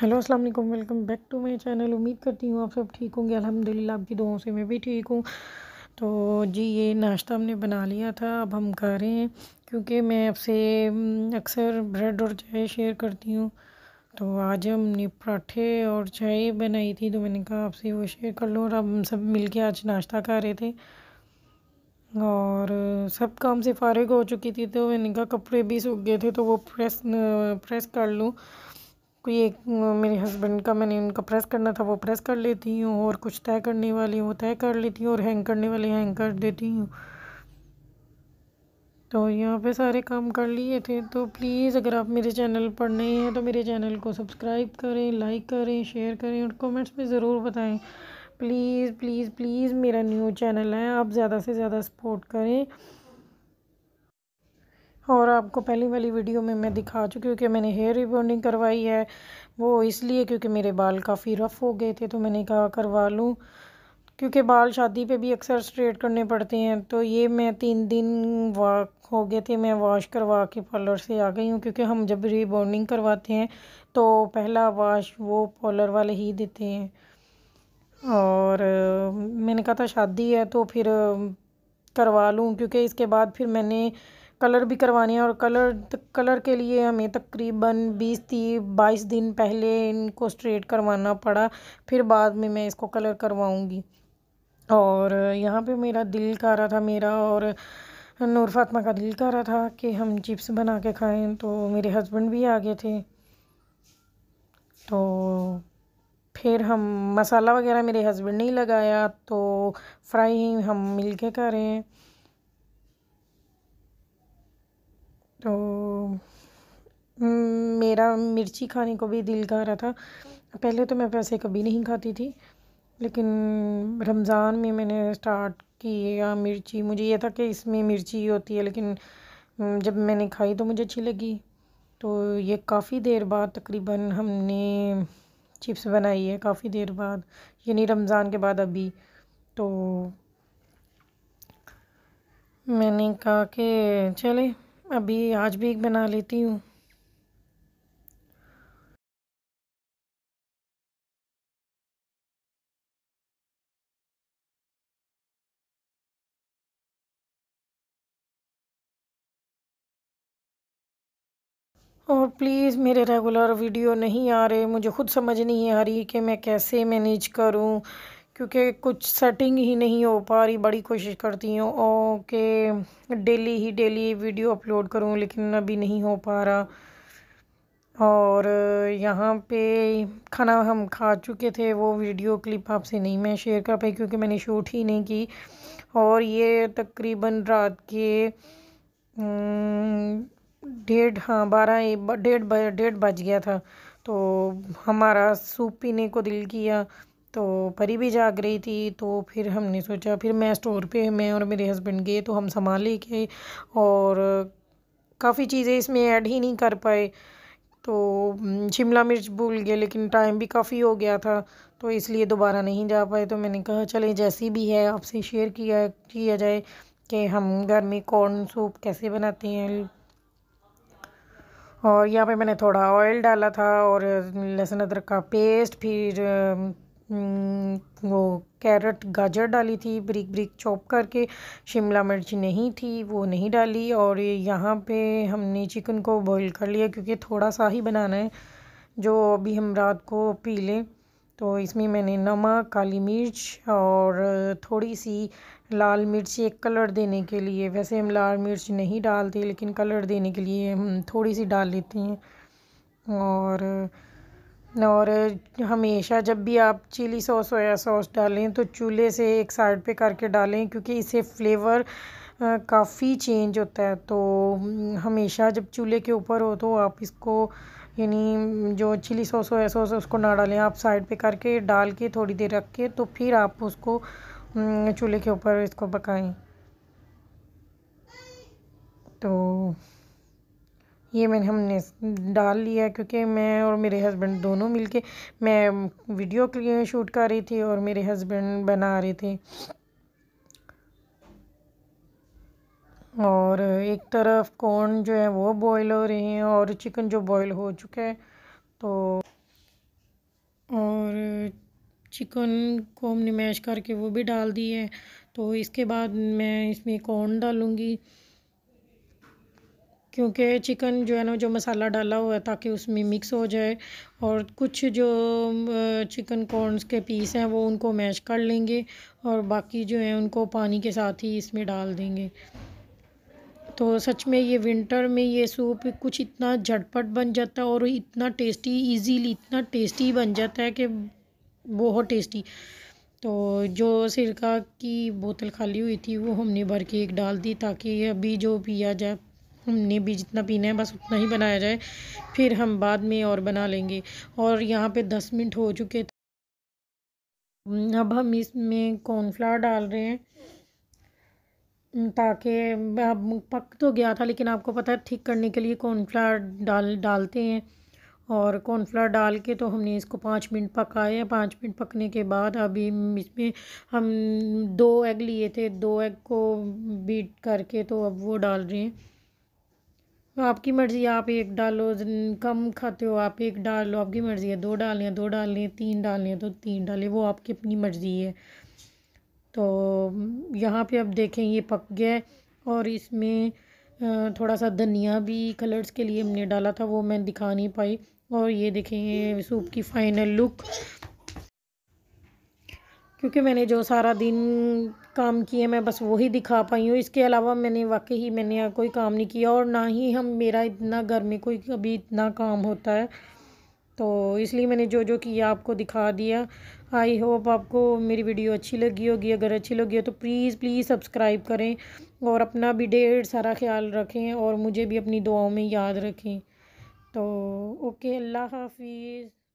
hello अस्सलाम वालेकुम welcome back to my channel उम्मीद करती हूँ आप सब ठीक होंगे अल्हम्दुलिल्लाह आपकी दुआओं से मैं भी ठीक हूँ तो जी ये नाश्ता हमने बना लिया था अब हम खा रहे हैं क्योंकि मैं आपसे अक्सर ब्रेड और चाय शेयर करती हूँ तो आज हमने पराठे और चाय बनाई थी तो मैंने कहा आपसे वो शेयर कर लूँ और अब हम सब मिल के आज नाश्ता खा रहे थे और सब काम से फारग हो चुकी थी तो मैंने कहा कपड़े भी सूख गए थे तो वो प्रेस प्रेस कर लूँ कोई एक मेरे हस्बैंड का मैंने उनका प्रेस करना था वो प्रेस कर लेती हूँ और कुछ तय करने वाली वो तय कर लेती हूँ और हैंग करने वाली हैंग कर देती हूँ तो यहाँ पे सारे काम कर लिए थे तो प्लीज़ अगर आप मेरे चैनल पर नए हैं तो मेरे चैनल को सब्सक्राइब करें लाइक करें शेयर करें और कमेंट्स में ज़रूर बताएं प्लीज़ प्लीज़ प्लीज़ मेरा न्यू चैनल है आप ज़्यादा से ज़्यादा सपोर्ट करें और आपको पहली वाली वीडियो में मैं दिखा चुकी हूँ कि मैंने हेयर रिबॉन्डिंग करवाई है वो इसलिए क्योंकि मेरे बाल काफ़ी रफ़ हो गए थे तो मैंने कहा करवा लूँ क्योंकि बाल शादी पे भी अक्सर स्ट्रेट करने पड़ते हैं तो ये मैं तीन दिन वॉक हो गए थे मैं वॉश करवा के पार्लर से आ गई हूँ क्योंकि हम जब रिबॉन्डिंग करवाते हैं तो पहला वॉश वो पार्लर वाले ही देते हैं और मैंने कहा था शादी है तो फिर करवा लूँ क्योंकि इसके बाद फिर मैंने कलर भी करवाने हैं और कलर कलर के लिए हमें तकरीबन बीस तीस बाईस दिन पहले इनको स्ट्रेट करवाना पड़ा फिर बाद में मैं इसको कलर करवाऊँगी और यहाँ पे मेरा दिल कर रहा था मेरा और नूर फातमा का दिल कर रहा था कि हम चिप्स बना के खाएं तो मेरे हस्बैंड भी आ गए थे तो फिर हम मसाला वगैरह मेरे हस्बैंड ने ही लगाया तो फ्राई हम मिल के करें तो हम्म, मेरा मिर्ची खाने को भी दिल कर रहा था पहले तो मैं वैसे कभी नहीं खाती थी लेकिन रमज़ान में मैंने स्टार्ट किया मिर्ची मुझे ये था कि इसमें मिर्ची होती है लेकिन हम्म, जब मैंने खाई तो मुझे अच्छी लगी तो ये काफ़ी देर बाद तकरीबन हमने चिप्स बनाई है काफ़ी देर बाद यानी रमज़ान के बाद अभी तो मैंने कहा कि चले अभी आज भी एक बना लेती हूँ और प्लीज़ मेरे रेगुलर वीडियो नहीं आ रहे मुझे खुद समझ नहीं आ रही कि मैं कैसे मैनेज करूं क्योंकि कुछ सेटिंग ही नहीं हो पा रही बड़ी कोशिश करती हूँ ओ डेली ही डेली वीडियो अपलोड करूँ लेकिन अभी नहीं हो पा रहा और यहाँ पे खाना हम खा चुके थे वो वीडियो क्लिप आपसे नहीं मैं शेयर कर पाई क्योंकि मैंने शूट ही नहीं की और ये तकरीबन रात के डेढ़ हाँ बारह डेढ़ डेढ़ बज गया था तो हमारा सूप पीने को दिल किया तो परी भी जाग रही थी तो फिर हमने सोचा फिर मैं स्टोर पे मैं और मेरे हस्बैंड गए तो हम ले के और काफ़ी चीज़ें इसमें ऐड ही नहीं कर पाए तो शिमला मिर्च भूल गए लेकिन टाइम भी काफ़ी हो गया था तो इसलिए दोबारा नहीं जा पाए तो मैंने कहा चले जैसी भी है आपसे शेयर किया किया जाए कि हम घर में कॉर्न सूप कैसे बनाते हैं और यहाँ पे मैंने थोड़ा ऑयल डाला था और लहसुन अदरक का पेस्ट फिर हम्म, वो कैरेट गाजर डाली थी ब्रिक ब्रिक चॉप करके शिमला मिर्च नहीं थी वो नहीं डाली और यहाँ पे हमने चिकन को बॉईल कर लिया क्योंकि थोड़ा सा ही बनाना है जो अभी हम रात को पी लें तो इसमें मैंने नमक काली मिर्च और थोड़ी सी लाल मिर्च एक कलर देने के लिए वैसे हम लाल मिर्च नहीं डालते लेकिन कलर देने के लिए हम थोड़ी सी डाल लेते हैं और और हमेशा जब भी आप चिली सॉस सोया सॉस डालें तो चूल्हे से एक साइड पे करके डालें क्योंकि इसे फ्लेवर काफ़ी चेंज होता है तो हम्म, हमेशा जब चूल्हे के ऊपर हो तो आप इसको यानी जो चिली सॉस सोया सॉस उसको ना डालें आप साइड पे करके डाल के थोड़ी देर रख के तो फिर आप उसको हम्म, चूल्हे के ऊपर इसको पकाएं तो ये मैंने हमने डाल लिया क्योंकि मैं और मेरे हस्बैंड दोनों मिलके मैं वीडियो शूट कर रही थी और मेरे हस्बैंड बना रहे थे और एक तरफ कॉर्न जो है वो बॉईल हो रहे हैं और चिकन जो बॉईल हो चुका है तो और चिकन को हमने मैश करके वो भी डाल दी है तो इसके बाद मैं इसमें कॉर्न डालूँगी क्योंकि चिकन जो है ना जो मसाला डाला हुआ है ताकि उसमें मिक्स हो जाए और कुछ जो चिकन कॉर्नस के पीस हैं वो उनको मैश कर लेंगे और बाकी जो है उनको पानी के साथ ही इसमें डाल देंगे तो सच में ये विंटर में ये सूप कुछ इतना झटपट बन जाता है और इतना टेस्टी इजीली इतना टेस्टी बन जाता है कि बहुत टेस्टी तो जो सिरका की बोतल खाली हुई थी वो हमने भर के एक डाल दी ताकि अभी जो पिया जाए हमने भी जितना पीना है बस उतना ही बनाया जाए फिर हम बाद में और बना लेंगे और यहाँ पे दस मिनट हो चुके थे अब हम इसमें कॉर्नफ्लावर डाल रहे हैं ताकि अब पक तो गया था लेकिन आपको पता है ठीक करने के लिए कॉर्नफ्लावर डाल डालते हैं और कॉर्नफ्लावर डाल के तो हमने इसको पाँच मिनट पकाया पाँच मिनट पकने के बाद अभी इसमें हम दो एग लिए थे दो एग को बीट करके तो अब वो डाल रहे हैं आपकी मर्ज़ी आप एक डालो कम खाते हो आप एक डाल लो आपकी मर्ज़ी है दो डाल लें दो डाल लें तीन डाल लें तो तीन डालें वो आपकी अपनी मर्ज़ी है तो यहाँ पे आप देखें ये पक गया है और इसमें थोड़ा सा धनिया भी कलर्स के लिए हमने डाला था वो मैं दिखा नहीं पाई और ये देखें ये सूप की फ़ाइनल लुक क्योंकि मैंने जो सारा दिन काम किए मैं बस वही दिखा पाई हूँ इसके अलावा मैंने वाकई ही मैंने कोई काम नहीं किया और ना ही हम मेरा इतना घर में कोई कभी इतना काम होता है तो इसलिए मैंने जो जो किया आपको दिखा दिया आई होप आपको मेरी वीडियो अच्छी लगी होगी अगर अच्छी लगी हो तो प्लीज़ प्लीज़ सब्सक्राइब करें और अपना भी ढेर सारा ख्याल रखें और मुझे भी अपनी दुआओं में याद रखें तो ओके अल्लाह हाफिज़